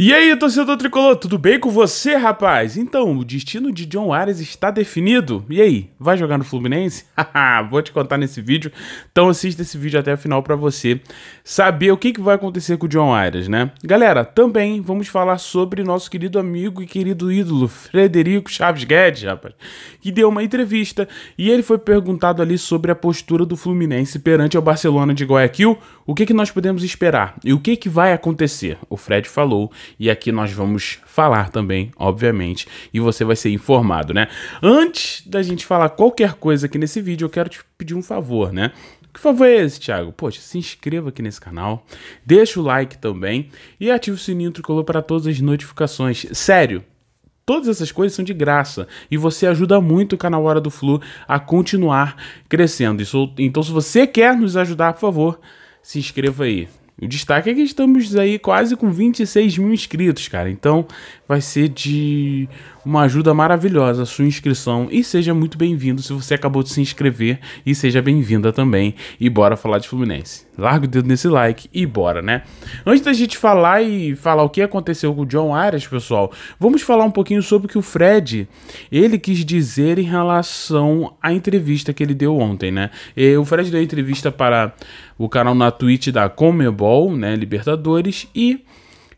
E aí, torcedor tricolor, tudo bem com você, rapaz? Então, o destino de John Ares está definido. E aí, vai jogar no Fluminense? Vou te contar nesse vídeo. Então, assista esse vídeo até o final para você saber o que, que vai acontecer com o John Ares, né? Galera, também vamos falar sobre nosso querido amigo e querido ídolo, Frederico Chaves Guedes, rapaz, que deu uma entrevista e ele foi perguntado ali sobre a postura do Fluminense perante o Barcelona de Guayaquil, o que, que nós podemos esperar e o que, que vai acontecer. O Fred falou e aqui nós vamos falar também, obviamente, e você vai ser informado, né? Antes da gente falar qualquer coisa aqui nesse vídeo, eu quero te pedir um favor, né? Que favor é esse, Thiago? Poxa, se inscreva aqui nesse canal, deixa o like também e ative o sininho tricolor para todas as notificações. Sério, Todas essas coisas são de graça e você ajuda muito o canal Hora do Flu a continuar crescendo. então, se você quer nos ajudar, por favor, se inscreva aí. O destaque é que estamos aí quase com 26 mil inscritos, cara. Então vai ser de uma ajuda maravilhosa a sua inscrição e seja muito bem-vindo se você acabou de se inscrever e seja bem-vinda também. E bora falar de Fluminense. Larga o dedo nesse like e bora, né? Antes da gente falar e falar o que aconteceu com o John Arias, pessoal, vamos falar um pouquinho sobre o que o Fred ele quis dizer em relação à entrevista que ele deu ontem, né? E o Fred deu entrevista para o canal na Twitch da Comebol, né, Libertadores e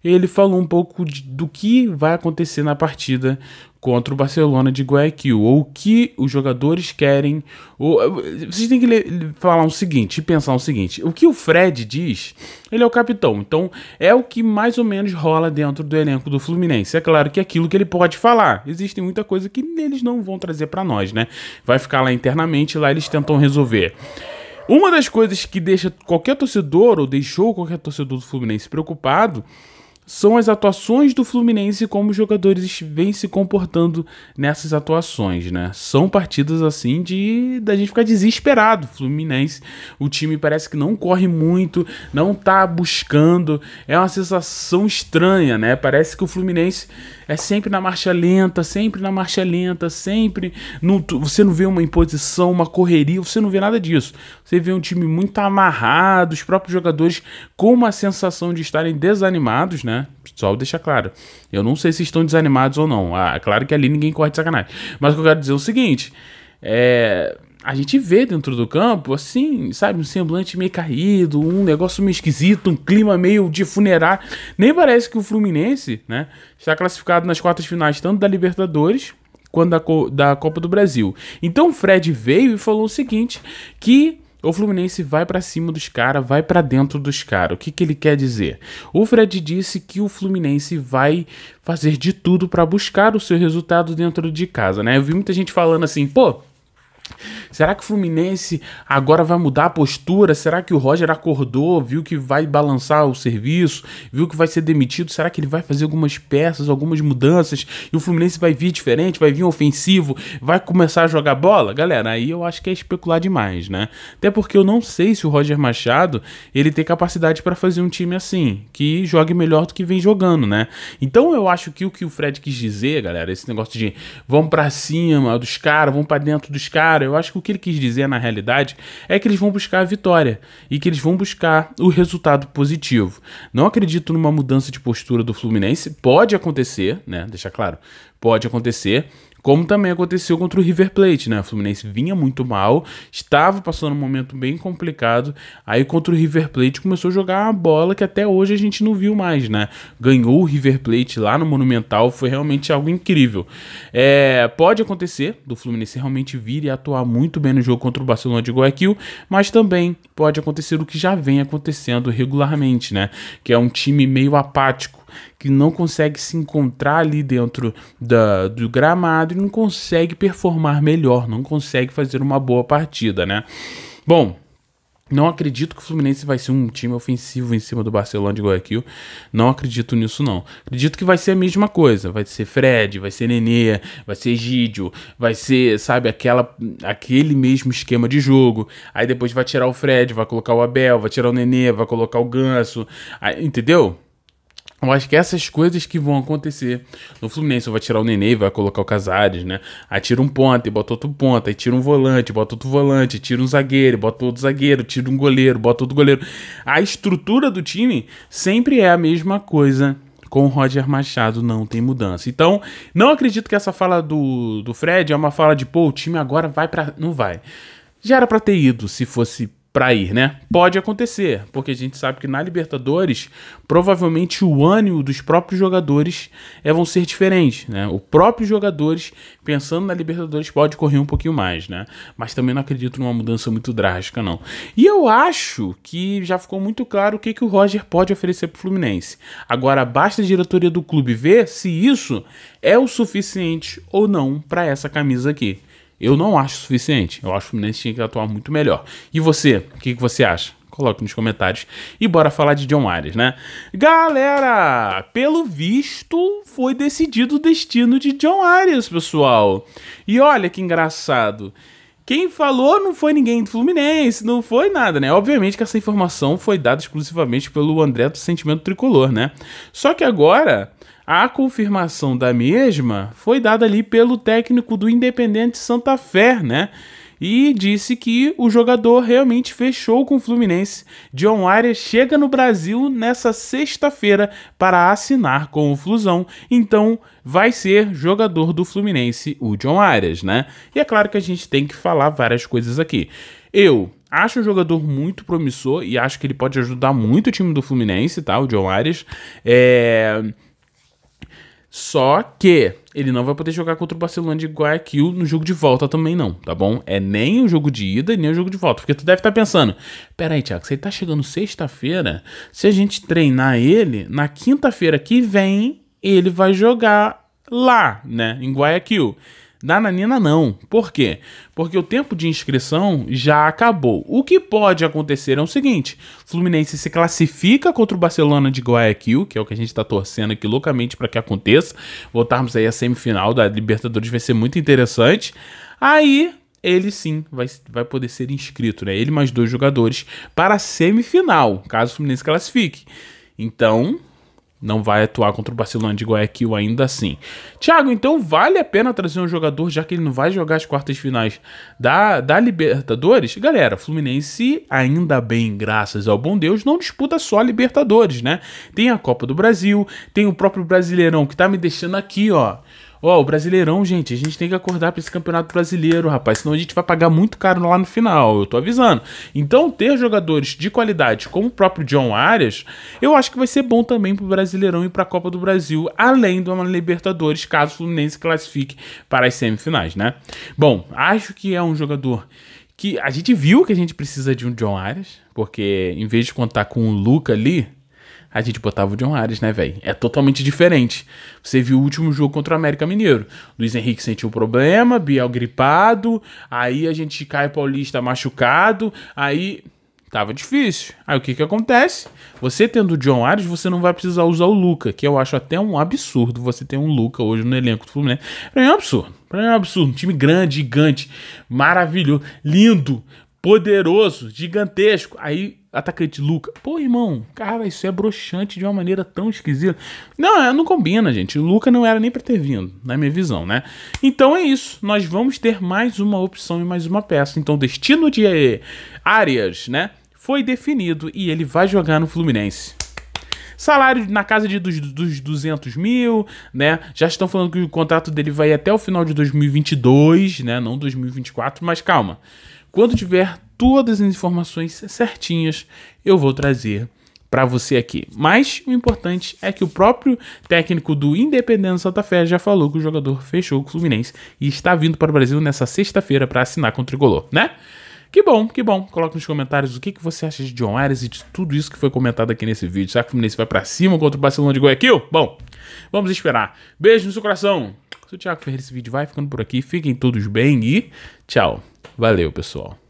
ele falou um pouco de, do que vai acontecer na partida contra o Barcelona de Guayaquil, ou o que os jogadores querem. Ou, eh, vocês têm que ler, falar o seguinte, pensar o seguinte: o que o Fred diz, ele é o capitão, então é o que mais ou menos rola dentro do elenco do Fluminense. É claro que é aquilo que ele pode falar, existe muita coisa que eles não vão trazer para nós, né? Vai ficar lá internamente, lá eles tentam resolver. Uma das coisas que deixa qualquer torcedor, ou deixou qualquer torcedor do Fluminense preocupado, são as atuações do Fluminense como os jogadores vêm se comportando nessas atuações, né? São partidas assim de da gente ficar desesperado. Fluminense, o time parece que não corre muito, não tá buscando. É uma sensação estranha, né? Parece que o Fluminense é sempre na marcha lenta, sempre na marcha lenta, sempre no, você não vê uma imposição, uma correria, você não vê nada disso. Você vê um time muito amarrado, os próprios jogadores com uma sensação de estarem desanimados, né? Só deixar claro. Eu não sei se estão desanimados ou não. Ah, é claro que ali ninguém corre de sacanagem. Mas o que eu quero dizer é o seguinte. É a gente vê dentro do campo, assim, sabe, um semblante meio caído, um negócio meio esquisito, um clima meio de funerar. Nem parece que o Fluminense, né, está classificado nas quartas finais tanto da Libertadores quanto da, Co da Copa do Brasil. Então o Fred veio e falou o seguinte, que o Fluminense vai para cima dos caras, vai para dentro dos caras. O que, que ele quer dizer? O Fred disse que o Fluminense vai fazer de tudo para buscar o seu resultado dentro de casa, né? Eu vi muita gente falando assim, pô, Será que o Fluminense agora vai mudar a postura? Será que o Roger acordou, viu que vai balançar o serviço, viu que vai ser demitido? Será que ele vai fazer algumas peças, algumas mudanças e o Fluminense vai vir diferente, vai vir ofensivo, vai começar a jogar bola? Galera, aí eu acho que é especular demais, né? Até porque eu não sei se o Roger Machado ele tem capacidade para fazer um time assim, que jogue melhor do que vem jogando, né? Então eu acho que o que o Fred quis dizer, galera, esse negócio de vamos para cima dos caras, vamos para dentro dos caras, eu acho que o que ele quis dizer na realidade é que eles vão buscar a vitória e que eles vão buscar o resultado positivo. Não acredito numa mudança de postura do Fluminense, pode acontecer, né? Deixa claro, pode acontecer como também aconteceu contra o River Plate, né? O Fluminense vinha muito mal, estava passando um momento bem complicado. Aí contra o River Plate começou a jogar uma bola que até hoje a gente não viu mais, né? Ganhou o River Plate lá no Monumental, foi realmente algo incrível. É, pode acontecer do Fluminense realmente vir e atuar muito bem no jogo contra o Barcelona de Guayaquil, mas também pode acontecer o que já vem acontecendo regularmente, né? Que é um time meio apático que não consegue se encontrar ali dentro da, do gramado e não consegue performar melhor, não consegue fazer uma boa partida, né? Bom, não acredito que o Fluminense vai ser um time ofensivo em cima do Barcelona de Guayaquil. Não acredito nisso, não. Acredito que vai ser a mesma coisa. Vai ser Fred, vai ser Nenê, vai ser Gídio, vai ser, sabe, aquela, aquele mesmo esquema de jogo. Aí depois vai tirar o Fred, vai colocar o Abel, vai tirar o Nenê, vai colocar o Ganso. Aí, entendeu? Eu acho que essas coisas que vão acontecer no Fluminense, vai tirar o Nenê, vai colocar o Casares, né? Aí tira um ponta e bota outro ponta, aí tira um volante, bota outro volante, tira um zagueiro, bota outro zagueiro, tira um goleiro, bota outro goleiro. A estrutura do time sempre é a mesma coisa com o Roger Machado não tem mudança. Então, não acredito que essa fala do, do Fred é uma fala de, pô, o time agora vai para Não vai. Já era pra ter ido se fosse para ir, né? Pode acontecer, porque a gente sabe que na Libertadores, provavelmente o ânimo dos próprios jogadores é, vão ser diferentes, né? Os próprios jogadores, pensando na Libertadores, pode correr um pouquinho mais, né? Mas também não acredito numa mudança muito drástica, não. E eu acho que já ficou muito claro o que, que o Roger pode oferecer para o Fluminense. Agora, basta a diretoria do clube ver se isso é o suficiente ou não para essa camisa aqui. Eu não acho suficiente. Eu acho que o Fluminense tinha que atuar muito melhor. E você, o que, que você acha? Coloque nos comentários e bora falar de John Arias, né? Galera, pelo visto foi decidido o destino de John Arias, pessoal. E olha que engraçado. Quem falou não foi ninguém do Fluminense, não foi nada, né? Obviamente que essa informação foi dada exclusivamente pelo André do Sentimento Tricolor, né? Só que agora a confirmação da mesma foi dada ali pelo técnico do Independente Santa Fé, né? E disse que o jogador realmente fechou com o Fluminense. John Arias chega no Brasil nessa sexta-feira para assinar com o Flusão. Então, vai ser jogador do Fluminense o John Arias, né? E é claro que a gente tem que falar várias coisas aqui. Eu acho o jogador muito promissor e acho que ele pode ajudar muito o time do Fluminense, tá? O John Arias. É só que ele não vai poder jogar contra o Barcelona de Guayaquil no jogo de volta também não, tá bom? É nem o jogo de ida e nem o jogo de volta, porque tu deve estar tá pensando, peraí, Thiago, você tá chegando sexta-feira, se a gente treinar ele, na quinta-feira que vem ele vai jogar lá, né, em Guayaquil. Da Nanina não. Por quê? Porque o tempo de inscrição já acabou. O que pode acontecer é o seguinte: Fluminense se classifica contra o Barcelona de Guayaquil, que é o que a gente está torcendo aqui loucamente para que aconteça. Voltarmos aí à semifinal da Libertadores vai ser muito interessante. Aí ele sim vai, vai poder ser inscrito, né? Ele mais dois jogadores para a semifinal, caso o Fluminense classifique. Então, não vai atuar contra o Barcelona de é Guayaquil ainda assim. Thiago, então vale a pena trazer um jogador, já que ele não vai jogar as quartas finais da, da Libertadores? Galera, Fluminense, ainda bem, graças ao bom Deus, não disputa só a Libertadores, né? Tem a Copa do Brasil, tem o próprio Brasileirão que tá me deixando aqui, ó Ó, oh, o Brasileirão, gente, a gente tem que acordar para esse Campeonato Brasileiro, rapaz, senão a gente vai pagar muito caro lá no final, eu tô avisando. Então, ter jogadores de qualidade como o próprio John Arias, eu acho que vai ser bom também pro Brasileirão e pra Copa do Brasil, além do uma Libertadores, caso o Fluminense classifique para as semifinais, né? Bom, acho que é um jogador que a gente viu que a gente precisa de um John Arias, porque em vez de contar com o Luca ali, a gente botava o John Ares, né, velho? É totalmente diferente. Você viu o último jogo contra o América Mineiro. Luiz Henrique sentiu problema, Biel gripado, aí a gente cai Paulista machucado, aí tava difícil. Aí o que que acontece? Você tendo o John Ares, você não vai precisar usar o Luca, que eu acho até um absurdo você ter um Luca hoje no elenco do Fluminense. Pra mim é um absurdo. Pra mim é um absurdo. Um time grande, gigante, maravilhoso, lindo poderoso, gigantesco. Aí, atacante Luca. Pô, irmão, cara, isso é broxante de uma maneira tão esquisita. Não, é, não combina, gente. O Luca não era nem para ter vindo, na minha visão, né? Então é isso. Nós vamos ter mais uma opção e mais uma peça. Então, destino de áreas, né? Foi definido e ele vai jogar no Fluminense. Salário na casa de, dos, dos 200 mil, né? Já estão falando que o contrato dele vai até o final de 2022, né? Não 2024, mas calma. Quando tiver todas as informações certinhas, eu vou trazer para você aqui. Mas o importante é que o próprio técnico do Independente Santa Fé já falou que o jogador fechou o Fluminense e está vindo para o Brasil nessa sexta-feira para assinar com o Tricolor, né? Que bom, que bom. Coloque nos comentários o que, que você acha de John Arias e de tudo isso que foi comentado aqui nesse vídeo. Será que o Fluminense vai para cima contra o Barcelona de Guayaquil? Bom, vamos esperar. Beijo no seu coração. Eu sou o Thiago Ferreira, esse vídeo vai ficando por aqui. Fiquem todos bem e tchau. Valeu, pessoal.